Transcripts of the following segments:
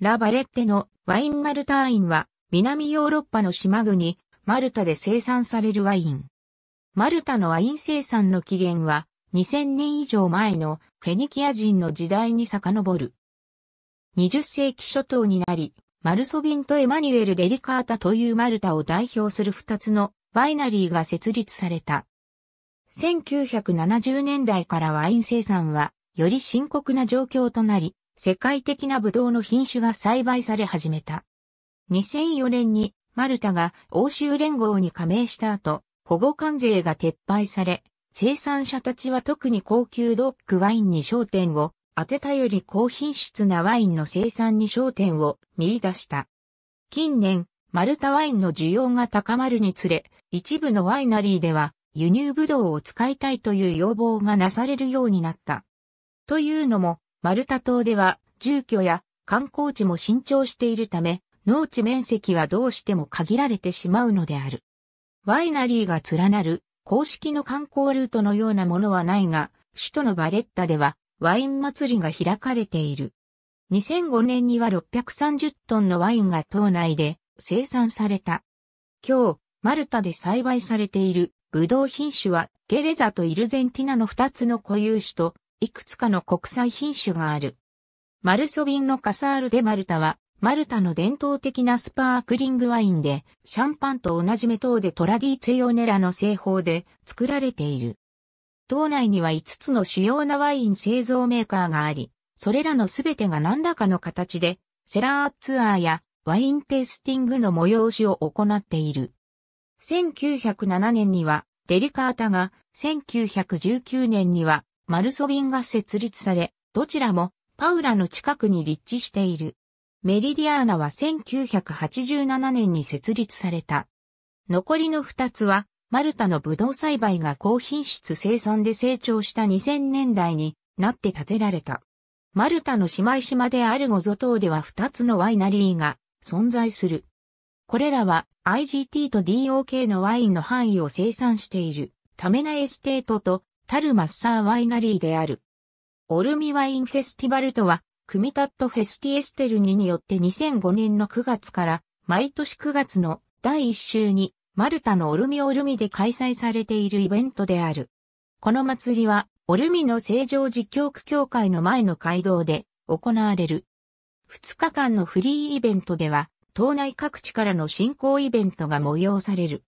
ラ・バレッテのワインマルターインは南ヨーロッパの島国マルタで生産されるワイン。マルタのワイン生産の起源は2000年以上前のフェニキア人の時代に遡る。20世紀初頭になり、マルソビンとエマニュエル・デリカータというマルタを代表する2つのワイナリーが設立された。1970年代からワイン生産はより深刻な状況となり、世界的なブドウの品種が栽培され始めた。2004年にマルタが欧州連合に加盟した後、保護関税が撤廃され、生産者たちは特に高級ドッグワインに焦点を当てたより高品質なワインの生産に焦点を見出した。近年、マルタワインの需要が高まるにつれ、一部のワイナリーでは輸入ブドウを使いたいという要望がなされるようになった。というのも、マルタ島では住居や観光地も伸長しているため、農地面積はどうしても限られてしまうのである。ワイナリーが連なる公式の観光ルートのようなものはないが、首都のバレッタではワイン祭りが開かれている。2005年には630トンのワインが島内で生産された。今日、マルタで栽培されているブドウ品種はゲレザとイルゼンティナの2つの固有種といくつかの国際品種がある。マルソビンのカサール・デ・マルタは、マルタの伝統的なスパークリングワインで、シャンパンと同じメトーデトラディーツェヨネラの製法で作られている。島内には5つの主要なワイン製造メーカーがあり、それらのすべてが何らかの形で、セラーツアーやワインテイスティングの催しを行っている。1907年には、デリカータが、1919年には、マルソビンが設立され、どちらもパウラの近くに立地している。メリディアーナは1987年に設立された。残りの2つは、マルタのブドウ栽培が高品質生産で成長した2000年代になって建てられた。マルタの姉妹島であるゴゾ島では2つのワイナリーが存在する。これらは IGT と DOK のワインの範囲を生産している。タメナエステートとタルマッサーワイナリーである。オルミワインフェスティバルとは、クミタットフェスティエステルニによって2005年の9月から毎年9月の第1週にマルタのオルミオルミで開催されているイベントである。この祭りはオルミの正常寺教区協会の前の街道で行われる。2日間のフリーイベントでは、島内各地からの振興イベントが催される。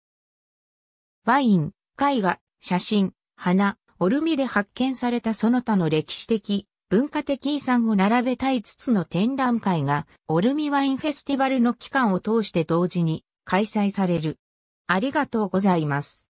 ワイン、絵画、写真、花、オルミで発見されたその他の歴史的、文化的遺産を並べたいつつの展覧会が、オルミワインフェスティバルの期間を通して同時に開催される。ありがとうございます。